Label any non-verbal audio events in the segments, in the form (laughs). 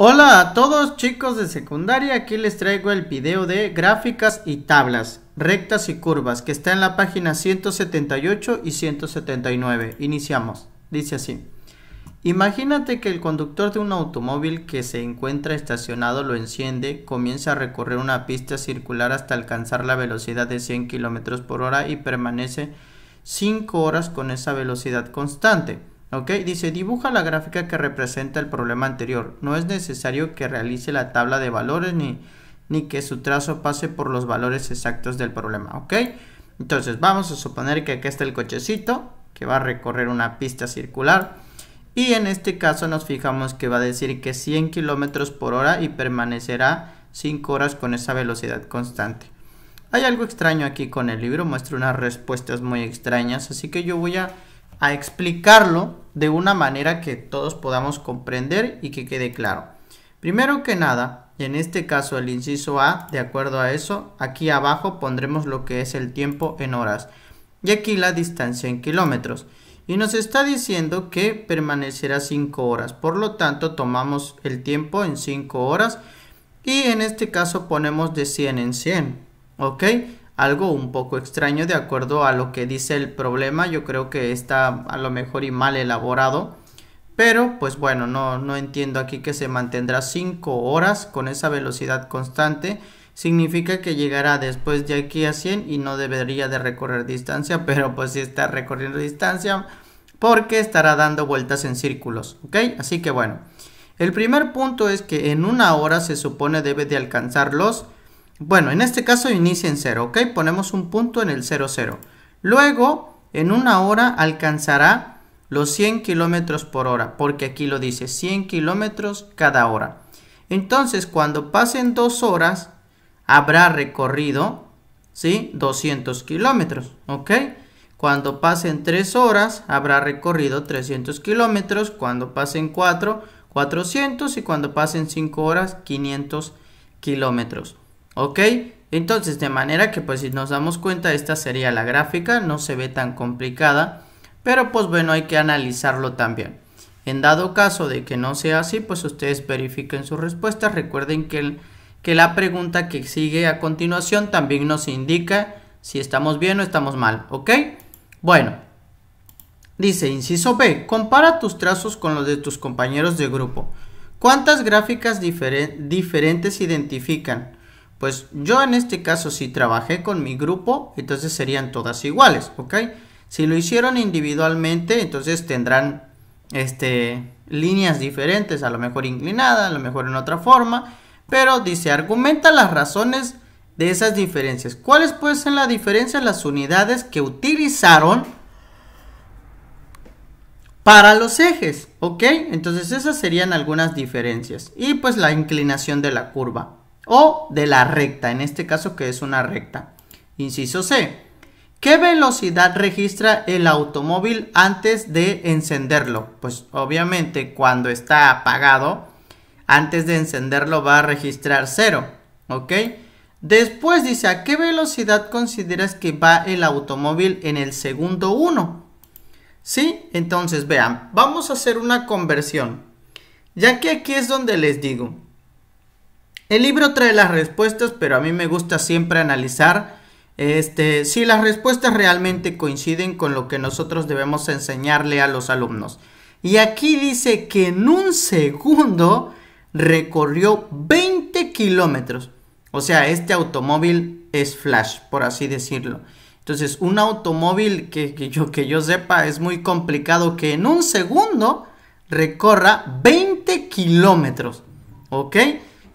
Hola a todos chicos de secundaria, aquí les traigo el video de gráficas y tablas, rectas y curvas, que está en la página 178 y 179. Iniciamos, dice así. Imagínate que el conductor de un automóvil que se encuentra estacionado lo enciende, comienza a recorrer una pista circular hasta alcanzar la velocidad de 100 km por hora y permanece 5 horas con esa velocidad constante dice, dibuja la gráfica que representa el problema anterior. No es necesario que realice la tabla de valores ni, ni que su trazo pase por los valores exactos del problema. Ok, entonces vamos a suponer que aquí está el cochecito que va a recorrer una pista circular. Y en este caso nos fijamos que va a decir que 100 kilómetros por hora y permanecerá 5 horas con esa velocidad constante. Hay algo extraño aquí con el libro, muestra unas respuestas muy extrañas, así que yo voy a a explicarlo de una manera que todos podamos comprender y que quede claro. Primero que nada, en este caso el inciso A, de acuerdo a eso, aquí abajo pondremos lo que es el tiempo en horas y aquí la distancia en kilómetros. Y nos está diciendo que permanecerá 5 horas, por lo tanto tomamos el tiempo en 5 horas y en este caso ponemos de 100 en 100, ¿ok? algo un poco extraño de acuerdo a lo que dice el problema. Yo creo que está a lo mejor y mal elaborado. Pero pues bueno, no, no entiendo aquí que se mantendrá 5 horas con esa velocidad constante. Significa que llegará después de aquí a 100 y no debería de recorrer distancia. (laughs) Pero pues si sí está recorriendo distancia porque estará dando vueltas en círculos. ¿Ok? Así que bueno. El primer punto es que en una hora se supone debe de alcanzar los bueno, en este caso inicia en 0, ¿ok? Ponemos un punto en el 0, 0. Luego, en una hora alcanzará los 100 kilómetros por hora, porque aquí lo dice 100 kilómetros cada hora. Entonces, cuando pasen dos horas, habrá recorrido, ¿sí? 200 kilómetros, ¿ok? Cuando pasen tres horas, habrá recorrido 300 kilómetros. Cuando pasen 4, 400. Y cuando pasen 5 horas, 500 kilómetros. ¿Ok? Entonces, de manera que pues si nos damos cuenta, esta sería la gráfica, no se ve tan complicada, pero pues bueno, hay que analizarlo también. En dado caso de que no sea así, pues ustedes verifiquen sus respuestas. Recuerden que, que la pregunta que sigue a continuación también nos indica si estamos bien o estamos mal, ¿ok? Bueno, dice inciso B, compara tus trazos con los de tus compañeros de grupo. ¿Cuántas gráficas diferentes identifican? Pues yo en este caso si trabajé con mi grupo, entonces serían todas iguales, ¿ok? Si lo hicieron individualmente, entonces tendrán este, líneas diferentes, a lo mejor inclinada, a lo mejor en otra forma, pero dice, argumenta las razones de esas diferencias. ¿Cuáles pueden ser las diferencias las unidades que utilizaron para los ejes? ¿Ok? Entonces esas serían algunas diferencias. Y pues la inclinación de la curva o de la recta, en este caso que es una recta. Inciso C. ¿Qué velocidad registra el automóvil antes de encenderlo? Pues obviamente cuando está apagado, antes de encenderlo va a registrar 0, ¿ok? Después dice, ¿a qué velocidad consideras que va el automóvil en el segundo 1? ¿Sí? Entonces vean, vamos a hacer una conversión. Ya que aquí es donde les digo, el libro trae las respuestas, pero a mí me gusta siempre analizar este, si las respuestas realmente coinciden con lo que nosotros debemos enseñarle a los alumnos. Y aquí dice que en un segundo recorrió 20 kilómetros. O sea, este automóvil es flash, por así decirlo. Entonces, un automóvil que, yo, que yo sepa es muy complicado que en un segundo recorra 20 kilómetros. ¿Ok?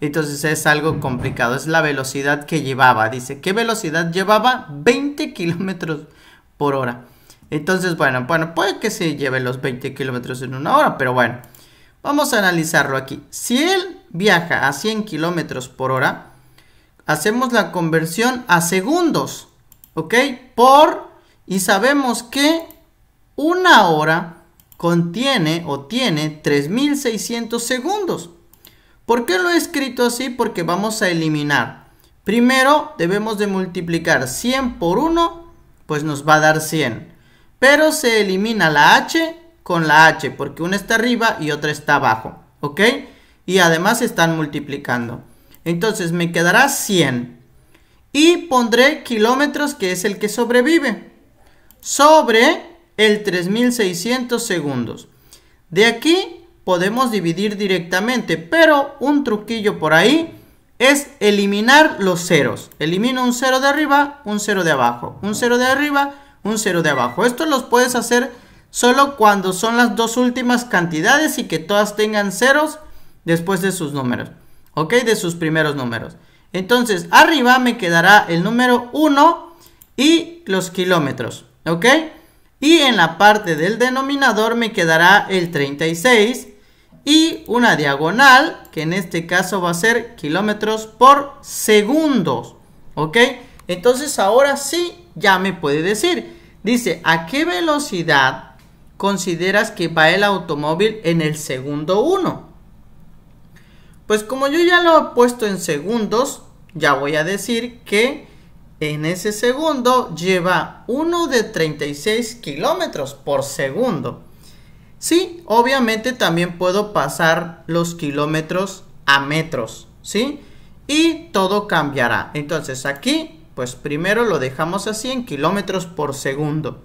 Entonces es algo complicado. Es la velocidad que llevaba. Dice, ¿qué velocidad llevaba? 20 kilómetros por hora. Entonces, bueno, bueno, puede que se lleve los 20 kilómetros en una hora, pero bueno. Vamos a analizarlo aquí. Si él viaja a 100 kilómetros por hora, hacemos la conversión a segundos, ¿ok? Por, y sabemos que una hora contiene o tiene 3600 segundos. ¿Por qué lo he escrito así? Porque vamos a eliminar. Primero debemos de multiplicar 100 por 1, pues nos va a dar 100. Pero se elimina la H con la H, porque una está arriba y otra está abajo, ¿ok? Y además están multiplicando. Entonces me quedará 100. Y pondré kilómetros, que es el que sobrevive, sobre el 3600 segundos. De aquí podemos dividir directamente, pero un truquillo por ahí es eliminar los ceros. Elimino un cero de arriba, un cero de abajo, un cero de arriba, un cero de abajo. Esto los puedes hacer solo cuando son las dos últimas cantidades y que todas tengan ceros después de sus números, ¿ok? De sus primeros números. Entonces, arriba me quedará el número 1 y los kilómetros, ¿ok? Y en la parte del denominador me quedará el 36 y una diagonal, que en este caso va a ser kilómetros por segundos, ¿ok? Entonces ahora sí, ya me puede decir, dice, ¿a qué velocidad consideras que va el automóvil en el segundo 1? Pues como yo ya lo he puesto en segundos, ya voy a decir que en ese segundo lleva 1 de 36 kilómetros por segundo. Sí, obviamente también puedo pasar los kilómetros a metros, ¿sí? Y todo cambiará. Entonces aquí, pues primero lo dejamos así en kilómetros por segundo.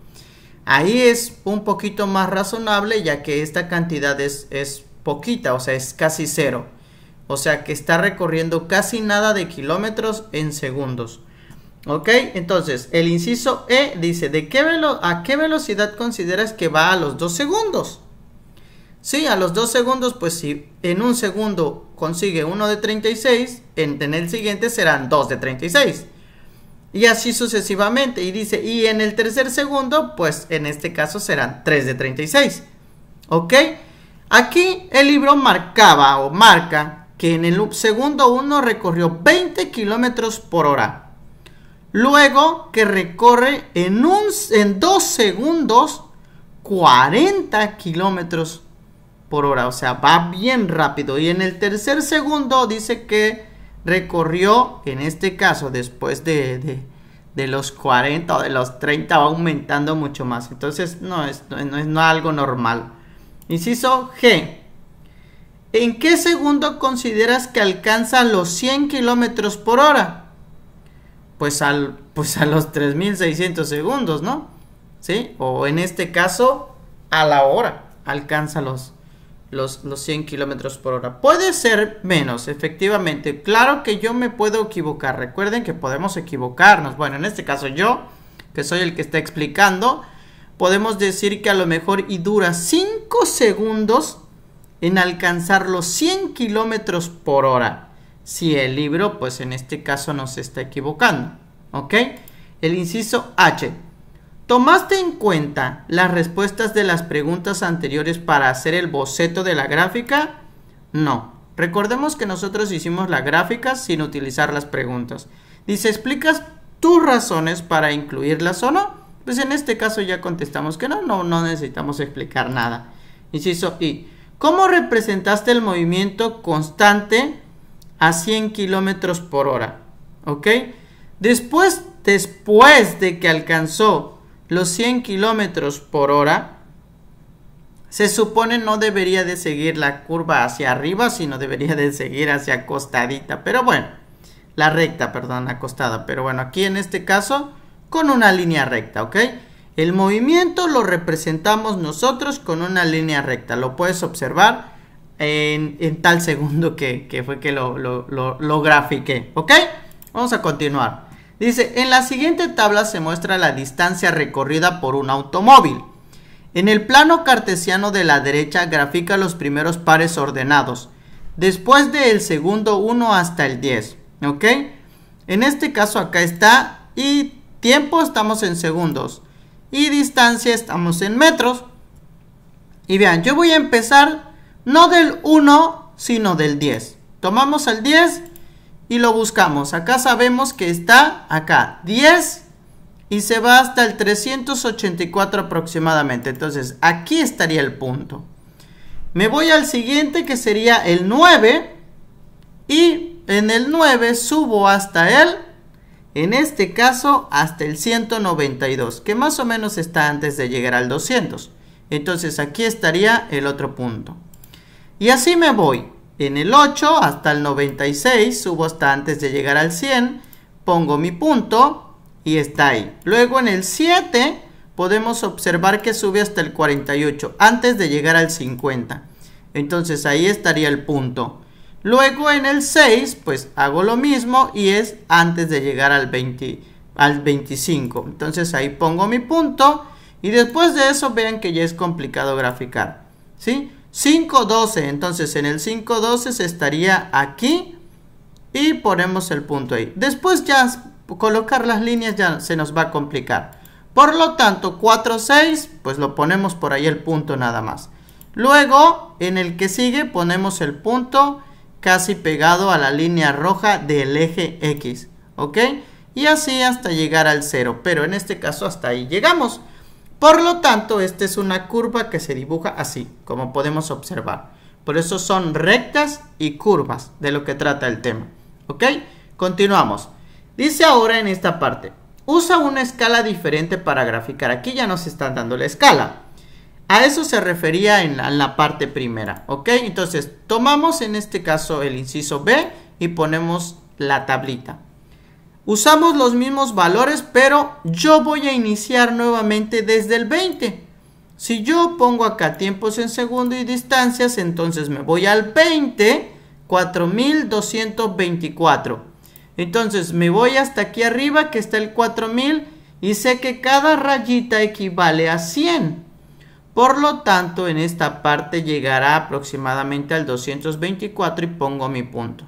Ahí es un poquito más razonable ya que esta cantidad es, es poquita, o sea, es casi cero. O sea que está recorriendo casi nada de kilómetros en segundos. ¿Ok? Entonces, el inciso E dice, ¿de qué ¿a qué velocidad consideras que va a los 2 segundos? Sí, a los 2 segundos, pues si en un segundo consigue uno de 36, en, el siguiente serán 2 de 36. Y así sucesivamente. Y dice, y en el tercer segundo, pues en este caso serán 3 de 36. ¿Ok? Aquí el libro marcaba o marca que en el segundo 1 recorrió 20 kilómetros por hora. Luego que recorre en, en 2 segundos 40 kilómetros por hora. O sea, va bien rápido. Y en el tercer segundo dice que recorrió, en este caso, después de, de, los 40 o de los 30, va aumentando mucho más. Entonces, no es, no, es algo normal. Inciso G. ¿En qué segundo consideras que alcanza los 100 kilómetros por hora? Pues, al, pues a los 3.600 segundos, ¿no? ¿Sí? O en este caso, a la hora alcanza los los, 100 kilómetros por hora. Puede ser menos, efectivamente. Claro que yo me puedo equivocar. Recuerden que podemos equivocarnos. Bueno, en este caso yo, que soy el que está explicando, podemos decir que a lo mejor y dura 5 segundos en alcanzar los 100 kilómetros por hora. Si el libro, pues en este caso, nos está equivocando. ¿Ok? El inciso H ¿Tomaste en cuenta las respuestas de las preguntas anteriores para hacer el boceto de la gráfica? No. Recordemos que nosotros hicimos la gráfica sin utilizar las preguntas. Dice, ¿explicas tus razones para incluirlas o no? Pues en este caso ya contestamos que no, no, necesitamos explicar nada. Inciso I. ¿Cómo representaste el movimiento constante a 100 kilómetros por hora? ¿Ok? Después, después de que alcanzó los 100 kilómetros por hora, se supone no debería de seguir la curva hacia arriba, sino debería de seguir hacia acostadita, pero bueno, la recta, perdón, acostada, pero bueno, aquí en este caso con una línea recta, ¿ok? El movimiento lo representamos nosotros con una línea recta, lo puedes observar en, tal segundo que, fue que lo, lo, lo grafiqué, ¿ok? Vamos a continuar. Dice, en la siguiente tabla se muestra la distancia recorrida por un automóvil. En el plano cartesiano de la derecha grafica los primeros pares ordenados, después del segundo 1 hasta el 10, ¿ok? En este caso acá está y tiempo estamos en segundos y distancia estamos en metros. Y vean, yo voy a empezar no del 1, sino del 10. Tomamos el 10 y lo buscamos. Acá sabemos que está acá, 10 y se va hasta el 384 aproximadamente. Entonces, aquí estaría el punto. Me voy al siguiente que sería el 9 y en el 9 subo hasta él, en este caso, hasta el 192, que más o menos está antes de llegar al 200. Entonces, aquí estaría el otro punto. Y así me voy en el 8 hasta el 96, subo hasta antes de llegar al 100, pongo mi punto y está ahí. Luego en el 7 podemos observar que sube hasta el 48, antes de llegar al 50. Entonces ahí estaría el punto. Luego en el 6, pues hago lo mismo y es antes de llegar al, 20, al 25. Entonces ahí pongo mi punto y después de eso vean que ya es complicado graficar. ¿Sí? 12, entonces en el 5.12 se estaría aquí y ponemos el punto ahí. Después ya colocar las líneas ya se nos va a complicar. Por lo tanto, 6, pues lo ponemos por ahí el punto nada más. Luego, en el que sigue ponemos el punto casi pegado a la línea roja del eje X, ¿ok? Y así hasta llegar al 0, pero en este caso hasta ahí llegamos. Por lo tanto, esta es una curva que se dibuja así, como podemos observar. Por eso son rectas y curvas de lo que trata el tema. ¿Ok? Continuamos. Dice ahora en esta parte, usa una escala diferente para graficar. Aquí ya nos están dando la escala. A eso se refería en la, parte primera, ¿ok? Entonces, tomamos en este caso el inciso B y ponemos la tablita. Usamos los mismos valores, pero yo voy a iniciar nuevamente desde el 20. Si yo pongo acá tiempos en segundo y distancias, entonces me voy al 20, 4224. Entonces me voy hasta aquí arriba que está el 4000 y sé que cada rayita equivale a 100. Por lo tanto, en esta parte llegará aproximadamente al 224 y pongo mi punto.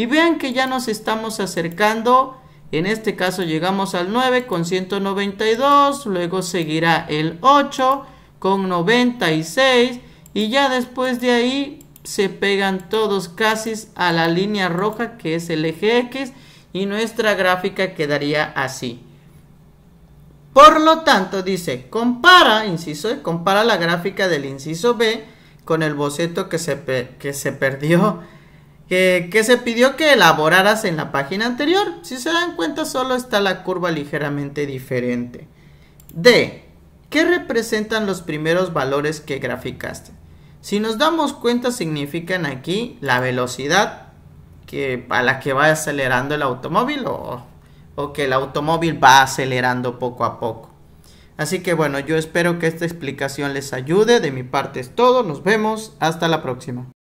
Y vean que ya nos estamos acercando. En este caso llegamos al 9 con 192, luego seguirá el 8 con 96 y ya después de ahí se pegan todos casi a la línea roja que es el eje X y nuestra gráfica quedaría así. Por lo tanto, dice, compara, inciso, e, compara la gráfica del inciso B con el boceto que se, que se perdió que, se pidió que elaboraras en la página anterior. Si se dan cuenta, solo está la curva ligeramente diferente. D. ¿Qué representan los primeros valores que graficaste? Si nos damos cuenta, significan aquí la velocidad que, a la que va acelerando el automóvil o, o que el automóvil va acelerando poco a poco. Así que bueno, yo espero que esta explicación les ayude. De mi parte es todo. Nos vemos. Hasta la próxima.